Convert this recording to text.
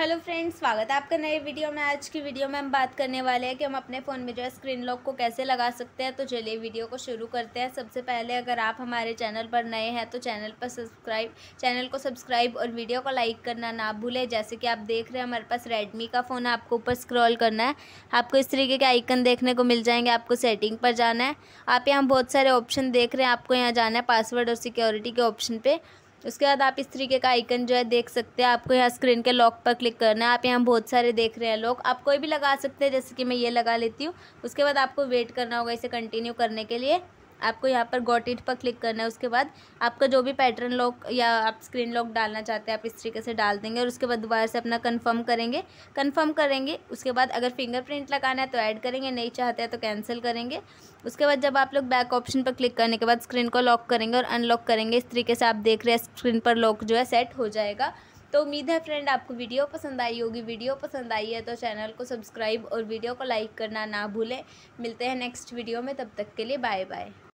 hello friends स्वागत है आपका नए वीडियो में आज की वीडियो में हम बात करने वाले हैं कि हम अपने फ़ोन में जो है स्क्रीन लॉक को कैसे लगा सकते हैं तो चलिए वीडियो को शुरू करते हैं सबसे पहले अगर आप हमारे चैनल पर नए हैं तो चैनल पर सब्सक्राइब चैनल को सब्सक्राइब और वीडियो को लाइक करना ना भूलें जैसे कि आप देख रहे हैं हमारे पास रेडमी का फ़ोन है आपको ऊपर स्क्रॉल करना है आपको इस तरीके के आइकन देखने को मिल जाएंगे आपको सेटिंग पर जाना है आप यहाँ बहुत सारे ऑप्शन देख रहे हैं आपको यहाँ जाना है पासवर्ड और सिक्योरिटी के ऑप्शन पर उसके बाद आप इस तरीके का आइकन जो है देख सकते हैं आपको यहाँ स्क्रीन के लॉक पर क्लिक करना है आप यहाँ बहुत सारे देख रहे हैं लोग आप कोई भी लगा सकते हैं जैसे कि मैं ये लगा लेती हूँ उसके बाद आपको वेट करना होगा इसे कंटिन्यू करने के लिए आपको यहाँ पर गॉट इट पर क्लिक करना है उसके बाद आपका जो भी पैटर्न लॉक या आप स्क्रीन लॉक डालना चाहते हैं आप इस तरीके से डाल देंगे और उसके बाद दोबारा से अपना कन्फर्म करेंगे कन्फर्म करेंगे उसके बाद अगर फिंगरप्रिंट लगाना है तो ऐड करेंगे नहीं चाहते हैं तो कैंसिल करेंगे उसके बाद जब आप लोग बैक ऑप्शन पर क्लिक करने के बाद स्क्रीन को लॉक करेंगे और अनलॉक करेंगे इस तरीके से आप देख रहे हैं स्क्रीन पर लॉक जो है सेट हो जाएगा तो उम्मीद है फ्रेंड आपको वीडियो पसंद आई होगी वीडियो पसंद आई है तो चैनल को सब्सक्राइब और वीडियो को लाइक करना ना भूलें मिलते हैं नेक्स्ट वीडियो में तब तक के लिए बाय बाय